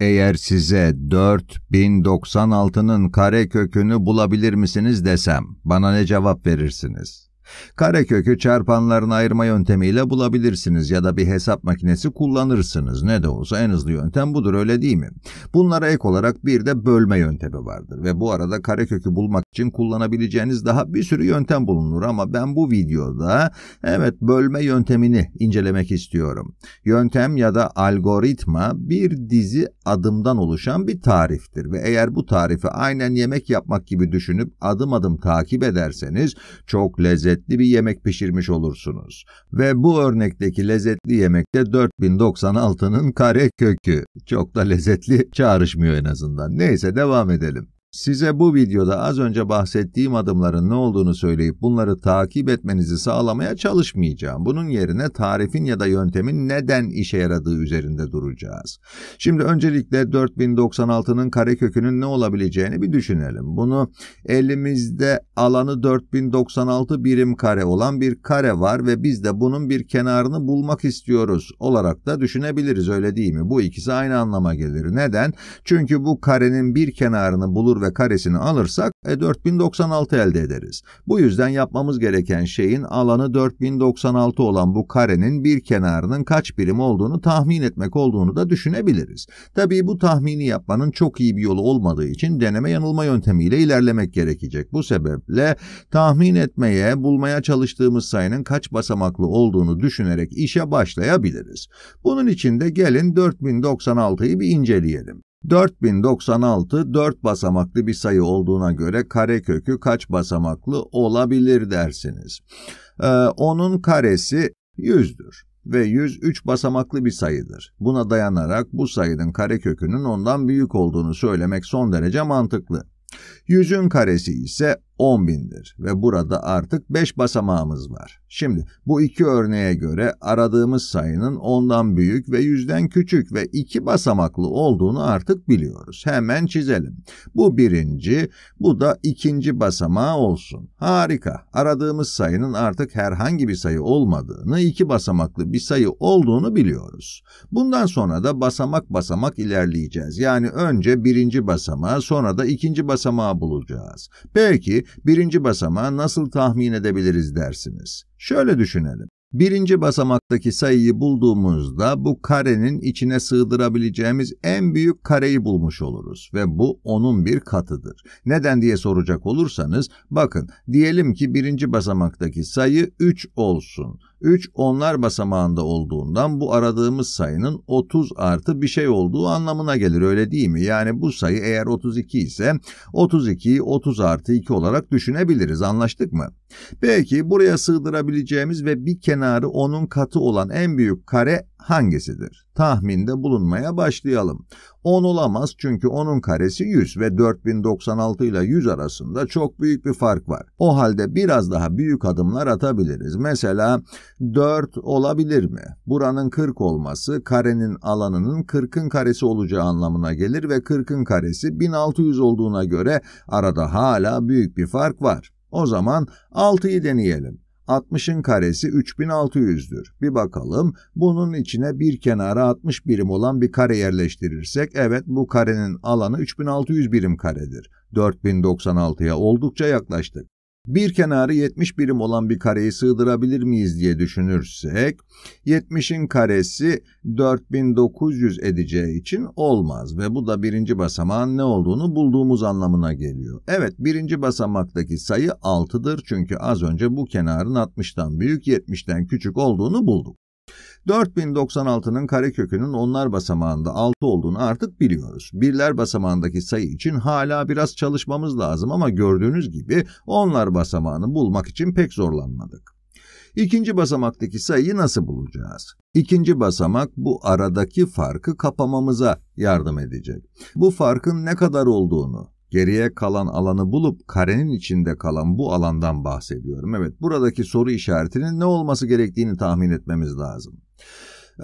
eğer size 4096'nın kare kökünü bulabilir misiniz desem bana ne cevap verirsiniz? Karekökü çarpanların ayırma yöntemiyle bulabilirsiniz ya da bir hesap makinesi kullanırsınız. Ne de olsa en hızlı yöntem budur öyle değil mi? Bunlara ek olarak bir de bölme yöntemi vardır ve bu arada karekökü bulmak için kullanabileceğiniz daha bir sürü yöntem bulunur ama ben bu videoda evet bölme yöntemini incelemek istiyorum. Yöntem ya da algoritma bir dizi adımdan oluşan bir tariftir ve eğer bu tarifi aynen yemek yapmak gibi düşünüp adım adım takip ederseniz çok lezzetli lezzetli bir yemek pişirmiş olursunuz. Ve bu örnekteki lezzetli yemekte 4096'nın kare kökü. Çok da lezzetli çağrışmıyor en azından. Neyse devam edelim. Size bu videoda az önce bahsettiğim adımların ne olduğunu söyleyip bunları takip etmenizi sağlamaya çalışmayacağım. Bunun yerine tarifin ya da yöntemin neden işe yaradığı üzerinde duracağız. Şimdi öncelikle 4096'nın karekökünün ne olabileceğini bir düşünelim. Bunu elimizde alanı 4096 birim kare olan bir kare var ve biz de bunun bir kenarını bulmak istiyoruz olarak da düşünebiliriz öyle değil mi? Bu ikisi aynı anlama gelir. Neden? Çünkü bu karenin bir kenarını bulur olur ve karesini alırsak e, 4096 elde ederiz. Bu yüzden yapmamız gereken şeyin alanı 4096 olan bu karenin bir kenarının kaç birim olduğunu tahmin etmek olduğunu da düşünebiliriz. Tabii bu tahmini yapmanın çok iyi bir yolu olmadığı için deneme yanılma yöntemiyle ilerlemek gerekecek. Bu sebeple tahmin etmeye, bulmaya çalıştığımız sayının kaç basamaklı olduğunu düşünerek işe başlayabiliriz. Bunun için de gelin 4096'yı bir inceleyelim. 4096 4 basamaklı bir sayı olduğuna göre karekökü kaç basamaklı olabilir dersiniz. Ee, onun karesi 100'dür ve 100 3 basamaklı bir sayıdır. Buna dayanarak bu sayının karekökünün ondan büyük olduğunu söylemek son derece mantıklı. 100'ün karesi ise 10.000'dir ve burada artık 5 basamağımız var. Şimdi bu iki örneğe göre aradığımız sayının 10'dan büyük ve 100'den küçük ve 2 basamaklı olduğunu artık biliyoruz. Hemen çizelim. Bu birinci, bu da ikinci basamağı olsun. Harika. Aradığımız sayının artık herhangi bir sayı olmadığını, 2 basamaklı bir sayı olduğunu biliyoruz. Bundan sonra da basamak basamak ilerleyeceğiz. Yani önce birinci basamağı, sonra da ikinci basamağı bulacağız. Peki birinci basamağı nasıl tahmin edebiliriz dersiniz. Şöyle düşünelim. Birinci basamaktaki sayıyı bulduğumuzda bu karenin içine sığdırabileceğimiz en büyük kareyi bulmuş oluruz ve bu onun bir katıdır. Neden diye soracak olursanız bakın diyelim ki birinci basamaktaki sayı 3 olsun. 3 onlar basamağında olduğundan bu aradığımız sayının 30 artı bir şey olduğu anlamına gelir öyle değil mi? Yani bu sayı eğer 32 ise 32'yi 30 artı 2 olarak düşünebiliriz anlaştık mı? Peki buraya sığdırabileceğimiz ve bir kenara kenarı onun katı olan en büyük kare hangisidir? Tahminde bulunmaya başlayalım. 10 olamaz çünkü onun karesi 100 ve 4096 ile 100 arasında çok büyük bir fark var. O halde biraz daha büyük adımlar atabiliriz. Mesela 4 olabilir mi? Buranın 40 olması karenin alanının 40'ın karesi olacağı anlamına gelir ve 40'ın karesi 1600 olduğuna göre arada hala büyük bir fark var. O zaman 6'yı deneyelim. 60'ın karesi 3600'dür. Bir bakalım bunun içine bir kenara 60 birim olan bir kare yerleştirirsek evet bu karenin alanı 3600 birim karedir. 4096'ya oldukça yaklaştık bir kenarı 70 birim olan bir kareyi sığdırabilir miyiz diye düşünürsek 70'in karesi 4900 edeceği için olmaz ve bu da birinci basamağın ne olduğunu bulduğumuz anlamına geliyor. Evet birinci basamaktaki sayı 6'dır çünkü az önce bu kenarın 60'tan büyük 70'ten küçük olduğunu bulduk. 4096'nın karekökünün onlar basamağında 6 olduğunu artık biliyoruz. Birler basamağındaki sayı için hala biraz çalışmamız lazım ama gördüğünüz gibi onlar basamağını bulmak için pek zorlanmadık. İkinci basamaktaki sayıyı nasıl bulacağız? İkinci basamak bu aradaki farkı kapamamıza yardım edecek. Bu farkın ne kadar olduğunu, geriye kalan alanı bulup karenin içinde kalan bu alandan bahsediyorum. Evet buradaki soru işaretinin ne olması gerektiğini tahmin etmemiz lazım.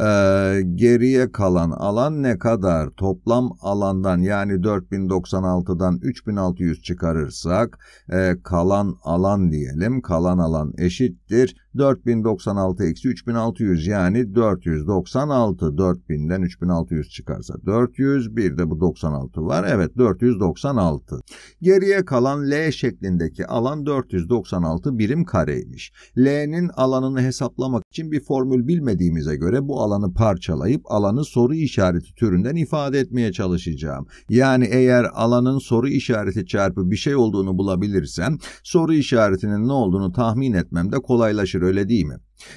Ee, geriye kalan alan ne kadar? Toplam alandan yani 4096'dan 3600 çıkarırsak e, kalan alan diyelim. Kalan alan eşittir 4096-3600 yani 496 4000'den 3600 çıkarsa 400 bir de bu 96 var evet 496 geriye kalan L şeklindeki alan 496 birim kareymiş L'nin alanını hesaplamak için bir formül bilmediğimize göre bu alanı parçalayıp alanı soru işareti türünden ifade etmeye çalışacağım yani eğer alanın soru işareti çarpı bir şey olduğunu bulabilirsem soru işaretinin ne olduğunu tahmin etmemde kolaylaşır öyle değil mi?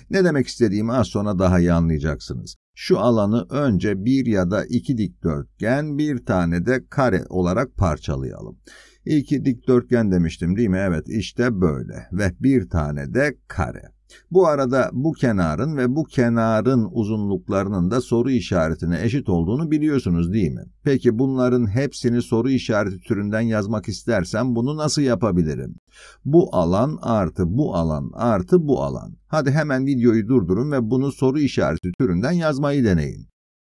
Ne demek istediğimi az sonra daha iyi anlayacaksınız. Şu alanı önce bir ya da iki dikdörtgen, bir tane de kare olarak parçalayalım. İki dikdörtgen demiştim değil mi? Evet işte böyle ve bir tane de kare. Bu arada bu kenarın ve bu kenarın uzunluklarının da soru işaretine eşit olduğunu biliyorsunuz değil mi? Peki bunların hepsini soru işareti türünden yazmak istersen bunu nasıl yapabilirim? Bu alan artı bu alan artı bu alan. Hadi hemen videoyu durdurun ve bunu soru işareti türünden yazmayı deneyin.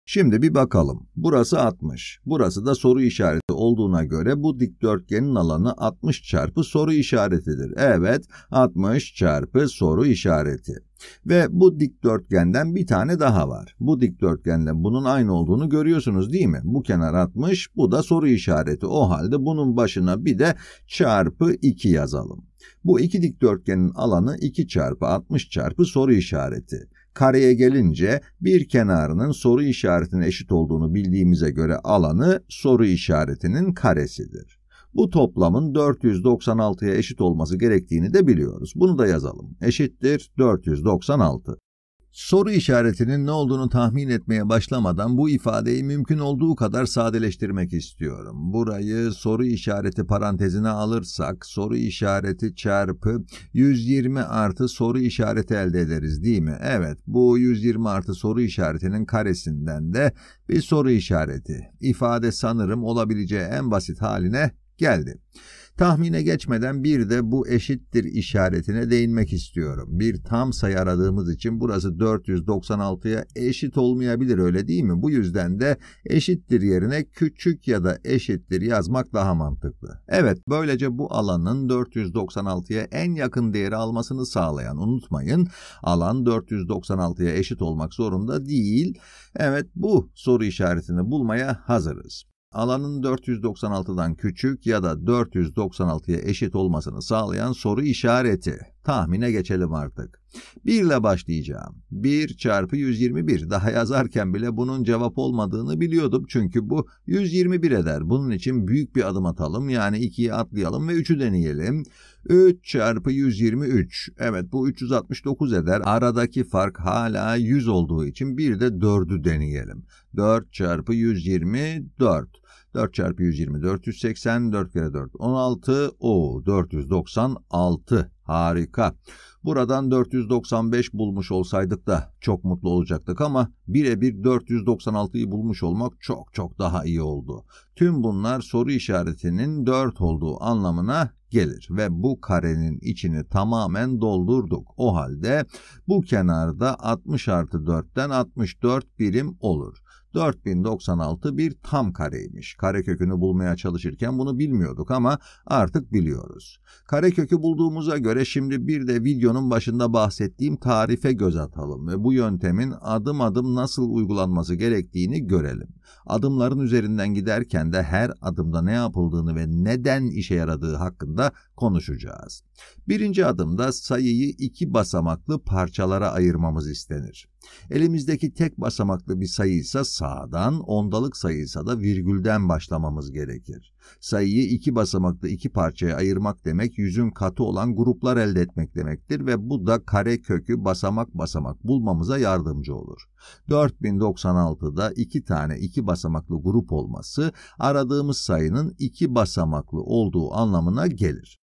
Şimdi bir bakalım. Burası 60. Burası da soru işareti olduğuna göre bu dikdörtgenin alanı 60 çarpı soru işaretidir. Evet, 60 çarpı soru işareti. Ve bu dikdörtgenden bir tane daha var. Bu dikdörtgenle bunun aynı olduğunu görüyorsunuz değil mi? Bu kenar 60, bu da soru işareti. O halde bunun başına bir de çarpı 2 yazalım. Bu iki dikdörtgenin alanı 2 çarpı 60 çarpı soru işareti. Kareye gelince bir kenarının soru işaretine eşit olduğunu bildiğimize göre alanı soru işaretinin karesidir. Bu toplamın 496'ya eşit olması gerektiğini de biliyoruz. Bunu da yazalım. Eşittir 496. Soru işaretinin ne olduğunu tahmin etmeye başlamadan bu ifadeyi mümkün olduğu kadar sadeleştirmek istiyorum. Burayı soru işareti parantezine alırsak soru işareti çarpı 120 artı soru işareti elde ederiz değil mi? Evet bu 120 artı soru işaretinin karesinden de bir soru işareti. İfade sanırım olabileceği en basit haline geldi. Tahmine geçmeden bir de bu eşittir işaretine değinmek istiyorum. Bir tam sayı aradığımız için burası 496'ya eşit olmayabilir öyle değil mi? Bu yüzden de eşittir yerine küçük ya da eşittir yazmak daha mantıklı. Evet böylece bu alanın 496'ya en yakın değeri almasını sağlayan unutmayın alan 496'ya eşit olmak zorunda değil. Evet bu soru işaretini bulmaya hazırız alanın 496'dan küçük ya da 496'ya eşit olmasını sağlayan soru işareti. Tahmine geçelim artık. 1 ile başlayacağım. 1 çarpı 121. Daha yazarken bile bunun cevap olmadığını biliyordum. Çünkü bu 121 eder. Bunun için büyük bir adım atalım. Yani 2'yi atlayalım ve 3'ü deneyelim. 3 çarpı 123. Evet bu 369 eder. Aradaki fark hala 100 olduğu için bir de 4'ü deneyelim. 4 çarpı 124. 4 çarpı 120 480 4 kere 4 16 o 496 harika. Buradan 495 bulmuş olsaydık da çok mutlu olacaktık ama birebir 496'yı bulmuş olmak çok çok daha iyi oldu. Tüm bunlar soru işaretinin 4 olduğu anlamına gelir ve bu karenin içini tamamen doldurduk. O halde bu kenarda 60 artı 4'ten 64 birim olur. 4096 bir tam kareymiş. Karekökünü bulmaya çalışırken bunu bilmiyorduk ama artık biliyoruz. Karekökü bulduğumuza göre şimdi bir de videonun başında bahsettiğim tarife göz atalım ve bu yöntemin adım adım nasıl uygulanması gerektiğini görelim. Adımların üzerinden giderken de her adımda ne yapıldığını ve neden işe yaradığı hakkında konuşacağız. Birinci adımda sayıyı iki basamaklı parçalara ayırmamız istenir. Elimizdeki tek basamaklı bir sayıysa sağdan, ondalık sayı ise da virgülden başlamamız gerekir. Sayıyı iki basamaklı iki parçaya ayırmak demek yüzün katı olan gruplar elde etmek demektir ve bu da kare kökü basamak basamak bulmamıza yardımcı olur. 4096'da iki tane iki iki basamaklı grup olması aradığımız sayının iki basamaklı olduğu anlamına gelir.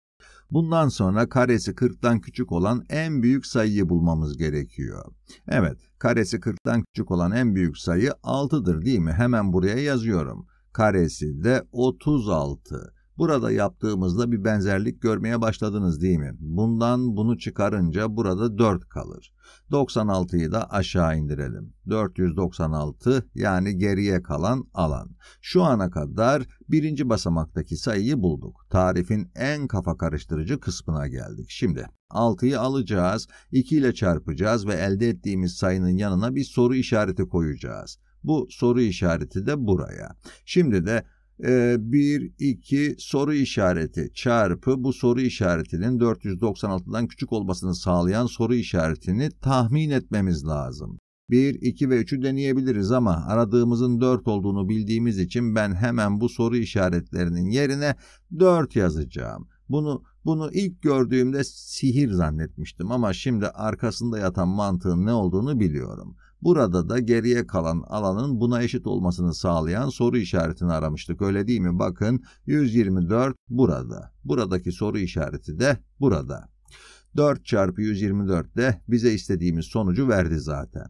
Bundan sonra karesi 40'tan küçük olan en büyük sayıyı bulmamız gerekiyor. Evet, karesi 40'tan küçük olan en büyük sayı 6'dır değil mi? Hemen buraya yazıyorum. Karesi de 36. Burada yaptığımızda bir benzerlik görmeye başladınız değil mi? Bundan bunu çıkarınca burada 4 kalır. 96'yı da aşağı indirelim. 496 yani geriye kalan alan. Şu ana kadar birinci basamaktaki sayıyı bulduk. Tarifin en kafa karıştırıcı kısmına geldik. Şimdi 6'yı alacağız, 2 ile çarpacağız ve elde ettiğimiz sayının yanına bir soru işareti koyacağız. Bu soru işareti de buraya. Şimdi de e, 1, 2 soru işareti çarpı bu soru işaretinin 496'dan küçük olmasını sağlayan soru işaretini tahmin etmemiz lazım. 1, 2 ve 3'ü deneyebiliriz ama aradığımızın 4 olduğunu bildiğimiz için ben hemen bu soru işaretlerinin yerine 4 yazacağım. Bunu bunu ilk gördüğümde sihir zannetmiştim ama şimdi arkasında yatan mantığın ne olduğunu biliyorum. Burada da geriye kalan alanın buna eşit olmasını sağlayan soru işaretini aramıştık. Öyle değil mi? Bakın 124 burada. Buradaki soru işareti de burada. 4 çarpı 124 de bize istediğimiz sonucu verdi zaten.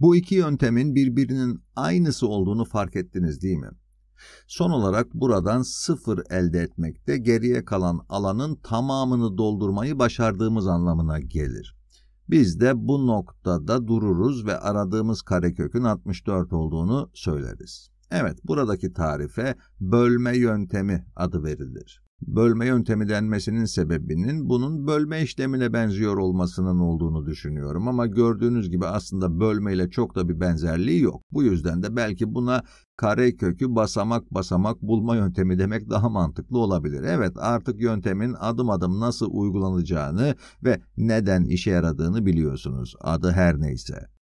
Bu iki yöntemin birbirinin aynısı olduğunu fark ettiniz değil mi? Son olarak buradan 0 elde etmekte geriye kalan alanın tamamını doldurmayı başardığımız anlamına gelir. Biz de bu noktada dururuz ve aradığımız karekökün 64 olduğunu söyleriz. Evet, buradaki tarife bölme yöntemi adı verilir bölme yöntemi denmesinin sebebinin bunun bölme işlemine benziyor olmasının olduğunu düşünüyorum ama gördüğünüz gibi aslında bölmeyle çok da bir benzerliği yok. Bu yüzden de belki buna kare kökü basamak basamak bulma yöntemi demek daha mantıklı olabilir. Evet artık yöntemin adım adım nasıl uygulanacağını ve neden işe yaradığını biliyorsunuz adı her neyse.